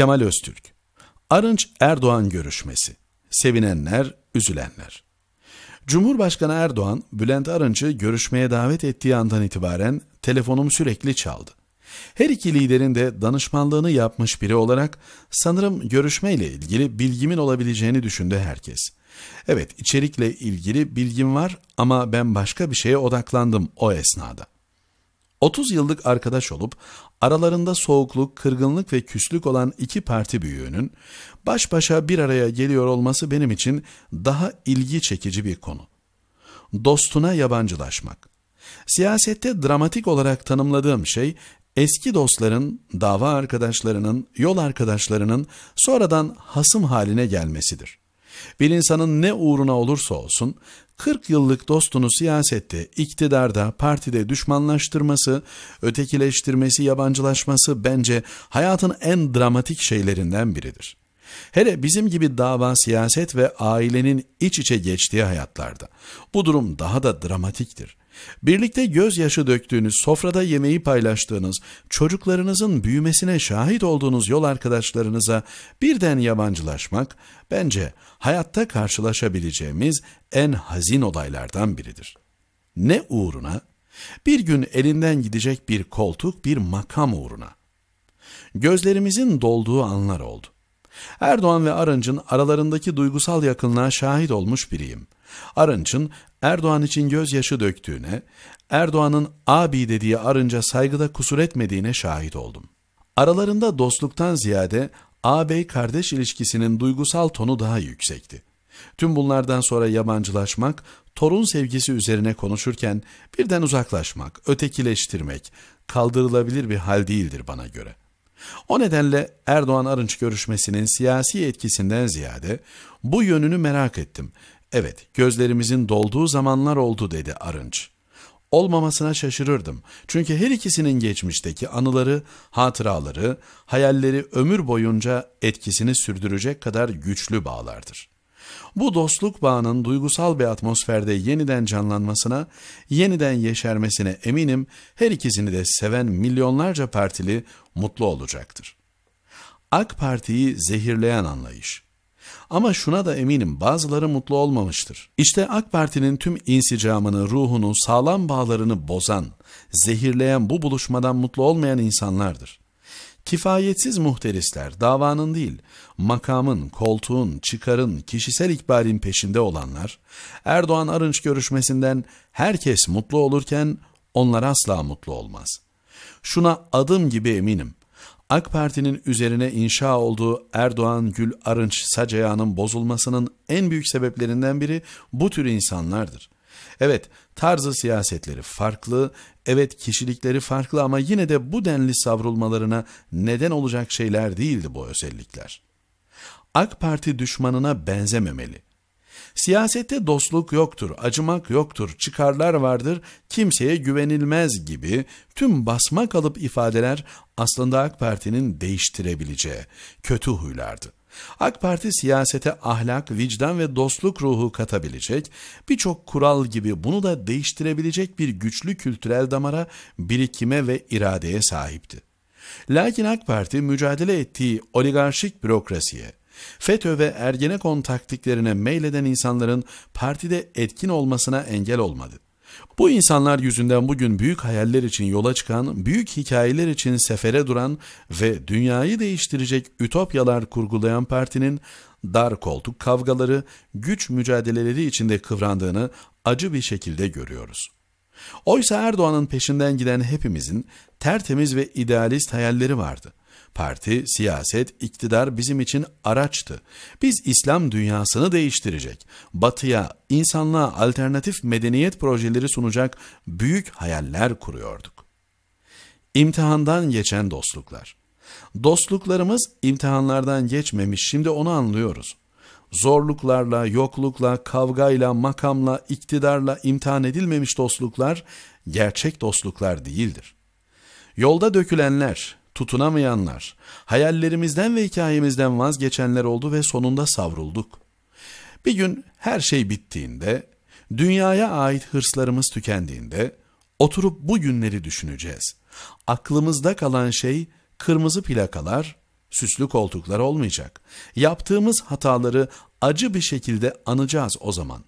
Kemal Öztürk Arınç Erdoğan görüşmesi. Sevinenler, üzülenler. Cumhurbaşkanı Erdoğan, Bülent Arınç'ı görüşmeye davet ettiği andan itibaren telefonum sürekli çaldı. Her iki liderin de danışmanlığını yapmış biri olarak sanırım görüşmeyle ilgili bilgimin olabileceğini düşündü herkes. Evet içerikle ilgili bilgim var ama ben başka bir şeye odaklandım o esnada. 30 yıllık arkadaş olup aralarında soğukluk, kırgınlık ve küslük olan iki parti büyüğünün baş başa bir araya geliyor olması benim için daha ilgi çekici bir konu. Dostuna yabancılaşmak. Siyasette dramatik olarak tanımladığım şey eski dostların, dava arkadaşlarının, yol arkadaşlarının sonradan hasım haline gelmesidir. Bir insanın ne uğruna olursa olsun 40 yıllık dostunu siyasette, iktidarda, partide düşmanlaştırması, ötekileştirmesi, yabancılaşması bence hayatın en dramatik şeylerinden biridir. Hele bizim gibi dava siyaset ve ailenin iç içe geçtiği hayatlarda bu durum daha da dramatiktir. Birlikte gözyaşı döktüğünüz, sofrada yemeği paylaştığınız, çocuklarınızın büyümesine şahit olduğunuz yol arkadaşlarınıza birden yabancılaşmak, bence hayatta karşılaşabileceğimiz en hazin olaylardan biridir. Ne uğruna? Bir gün elinden gidecek bir koltuk, bir makam uğruna. Gözlerimizin dolduğu anlar oldu. Erdoğan ve Arınç'ın aralarındaki duygusal yakınlığa şahit olmuş biriyim.'' Arınç'ın Erdoğan için gözyaşı döktüğüne, Erdoğan'ın abi dediği Arınç'a saygıda kusur etmediğine şahit oldum. Aralarında dostluktan ziyade ağabey kardeş ilişkisinin duygusal tonu daha yüksekti. Tüm bunlardan sonra yabancılaşmak, torun sevgisi üzerine konuşurken birden uzaklaşmak, ötekileştirmek kaldırılabilir bir hal değildir bana göre. O nedenle Erdoğan-Arınç görüşmesinin siyasi etkisinden ziyade bu yönünü merak ettim Evet, gözlerimizin dolduğu zamanlar oldu dedi Arınç. Olmamasına şaşırırdım. Çünkü her ikisinin geçmişteki anıları, hatıraları, hayalleri ömür boyunca etkisini sürdürecek kadar güçlü bağlardır. Bu dostluk bağının duygusal bir atmosferde yeniden canlanmasına, yeniden yeşermesine eminim her ikisini de seven milyonlarca partili mutlu olacaktır. AK Parti'yi zehirleyen anlayış ama şuna da eminim bazıları mutlu olmamıştır. İşte AK Parti'nin tüm insicamını, ruhunu, sağlam bağlarını bozan, zehirleyen bu buluşmadan mutlu olmayan insanlardır. Kifayetsiz muhterisler davanın değil, makamın, koltuğun, çıkarın, kişisel ikbalin peşinde olanlar, Erdoğan Arınç görüşmesinden herkes mutlu olurken onlar asla mutlu olmaz. Şuna adım gibi eminim. AK Parti'nin üzerine inşa olduğu Erdoğan Gül Arınç Sacayan'ın bozulmasının en büyük sebeplerinden biri bu tür insanlardır. Evet tarzı siyasetleri farklı, evet kişilikleri farklı ama yine de bu denli savrulmalarına neden olacak şeyler değildi bu özellikler. AK Parti düşmanına benzememeli. Siyasette dostluk yoktur, acımak yoktur, çıkarlar vardır, kimseye güvenilmez gibi tüm basma kalıp ifadeler aslında AK Parti'nin değiştirebileceği kötü huylardı. AK Parti siyasete ahlak, vicdan ve dostluk ruhu katabilecek, birçok kural gibi bunu da değiştirebilecek bir güçlü kültürel damara, birikime ve iradeye sahipti. Lakin AK Parti mücadele ettiği oligarşik bürokrasiye, FETÖ ve Ergenekon taktiklerine meyleden insanların partide etkin olmasına engel olmadı. Bu insanlar yüzünden bugün büyük hayaller için yola çıkan, büyük hikayeler için sefere duran ve dünyayı değiştirecek ütopyalar kurgulayan partinin dar koltuk kavgaları, güç mücadeleleri içinde kıvrandığını acı bir şekilde görüyoruz. Oysa Erdoğan'ın peşinden giden hepimizin tertemiz ve idealist hayalleri vardı. Parti, siyaset, iktidar bizim için araçtı. Biz İslam dünyasını değiştirecek, batıya, insanlığa alternatif medeniyet projeleri sunacak büyük hayaller kuruyorduk. İmtihandan geçen dostluklar. Dostluklarımız imtihanlardan geçmemiş şimdi onu anlıyoruz. Zorluklarla, yoklukla, kavgayla, makamla, iktidarla imtihan edilmemiş dostluklar gerçek dostluklar değildir. Yolda dökülenler, tutunamayanlar, hayallerimizden ve hikayemizden vazgeçenler oldu ve sonunda savrulduk. Bir gün her şey bittiğinde, dünyaya ait hırslarımız tükendiğinde, oturup bu günleri düşüneceğiz. Aklımızda kalan şey kırmızı plakalar, süslü koltuklar olmayacak. Yaptığımız hataları acı bir şekilde anacağız o zaman.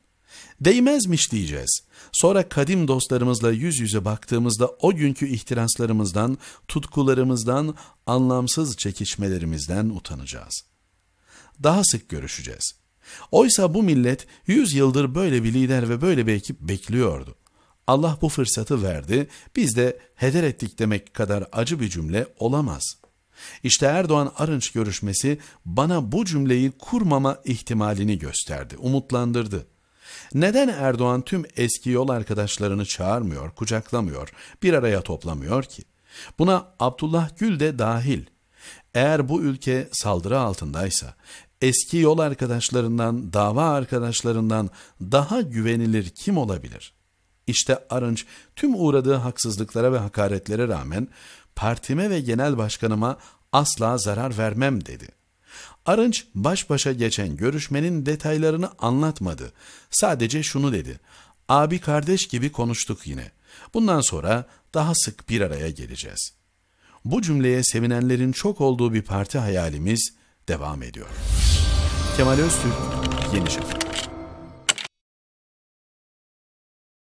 Değmezmiş diyeceğiz. Sonra kadim dostlarımızla yüz yüze baktığımızda o günkü ihtiraslarımızdan, tutkularımızdan, anlamsız çekişmelerimizden utanacağız. Daha sık görüşeceğiz. Oysa bu millet yüz yıldır böyle bir lider ve böyle bir ekip bekliyordu. Allah bu fırsatı verdi, biz de heder ettik demek kadar acı bir cümle olamaz. İşte Erdoğan Arınç görüşmesi bana bu cümleyi kurmama ihtimalini gösterdi, umutlandırdı. Neden Erdoğan tüm eski yol arkadaşlarını çağırmıyor, kucaklamıyor, bir araya toplamıyor ki? Buna Abdullah Gül de dahil. Eğer bu ülke saldırı altındaysa, eski yol arkadaşlarından, dava arkadaşlarından daha güvenilir kim olabilir? İşte Arınç tüm uğradığı haksızlıklara ve hakaretlere rağmen partime ve genel başkanıma asla zarar vermem dedi.'' Arınç baş başa geçen görüşmenin detaylarını anlatmadı. Sadece şunu dedi. Abi kardeş gibi konuştuk yine. Bundan sonra daha sık bir araya geleceğiz. Bu cümleye sevinenlerin çok olduğu bir parti hayalimiz devam ediyor. Kemal Öztürk, Yeni Şafak